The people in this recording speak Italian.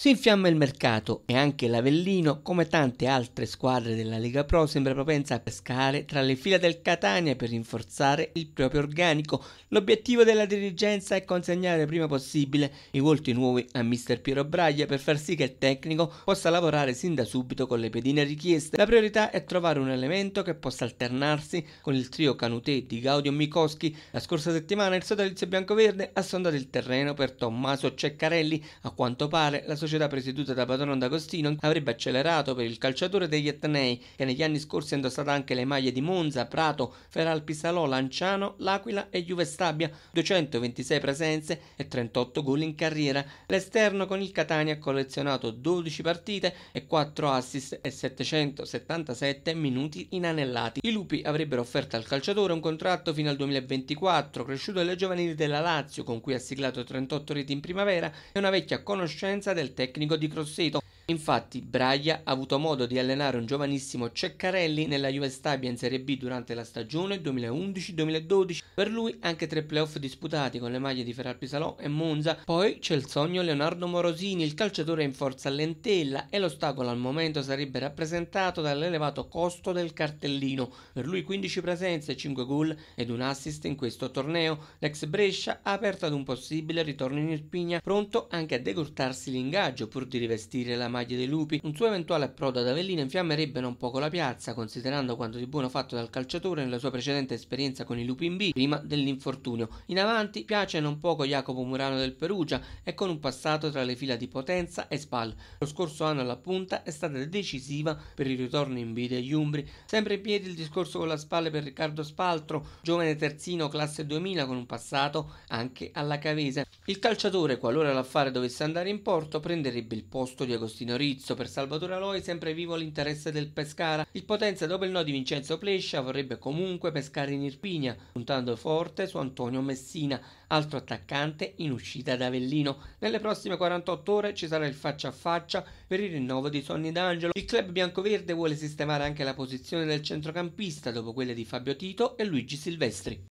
Si infiamma il mercato e anche l'Avellino, come tante altre squadre della Lega Pro, sembra propensa a pescare tra le fila del Catania per rinforzare il proprio organico. L'obiettivo della dirigenza è consegnare prima possibile i volti nuovi a mister Piero Braglia per far sì che il tecnico possa lavorare sin da subito con le pedine richieste. La priorità è trovare un elemento che possa alternarsi con il trio Canutè di Gaudio Mikoschi. La scorsa settimana il sodalizio biancoverde ha sondato il terreno per Tommaso Ceccarelli. A quanto pare la società società presieduta da Padron D'Agostino avrebbe accelerato per il calciatore degli Etnei, che negli anni scorsi ha indossato anche le maglie di Monza, Prato, Feral Pisalò, Lanciano, L'Aquila e Juve Stabia, 226 presenze e 38 gol in carriera. L'esterno con il Catania ha collezionato 12 partite e 4 assist e 777 minuti inanellati. I lupi avrebbero offerto al calciatore un contratto fino al 2024, cresciuto alle giovanili della Lazio, con cui ha siglato 38 reti in primavera, e una vecchia conoscenza del tempo tecnico di Grosseto Infatti Braia ha avuto modo di allenare un giovanissimo Ceccarelli nella Juve Stabia in Serie B durante la stagione 2011-2012. Per lui anche tre playoff disputati con le maglie di Ferrari Pisalò e Monza. Poi c'è il sogno Leonardo Morosini, il calciatore in forza a Lentella e l'ostacolo al momento sarebbe rappresentato dall'elevato costo del cartellino. Per lui 15 presenze, 5 gol ed un assist in questo torneo. L'ex Brescia ha aperto ad un possibile ritorno in Irpigna, pronto anche a decurtarsi l'ingaggio pur di rivestire la maglia maglie dei lupi, un suo eventuale approdo ad Avellino infiammerebbe non poco la piazza, considerando quanto di buono fatto dal calciatore nella sua precedente esperienza con i lupi in B prima dell'infortunio. In avanti piace non poco Jacopo Murano del Perugia e con un passato tra le fila di Potenza e Spal. Lo scorso anno alla punta è stata decisiva per il ritorno in B degli Umbri. Sempre in piedi il discorso con la Spal per Riccardo Spaltro, giovane terzino classe 2000 con un passato anche alla Cavese. Il calciatore, qualora l'affare dovesse andare in porto, prenderebbe il posto di Agostino Agostino Rizzo. Per Salvatore Aloi sempre vivo l'interesse del Pescara. Il Potenza dopo il no di Vincenzo Plescia vorrebbe comunque pescare in Irpinia, puntando forte su Antonio Messina, altro attaccante in uscita da Avellino. Nelle prossime 48 ore ci sarà il faccia a faccia per il rinnovo di Sonny D'Angelo. Il club biancoverde vuole sistemare anche la posizione del centrocampista dopo quelle di Fabio Tito e Luigi Silvestri.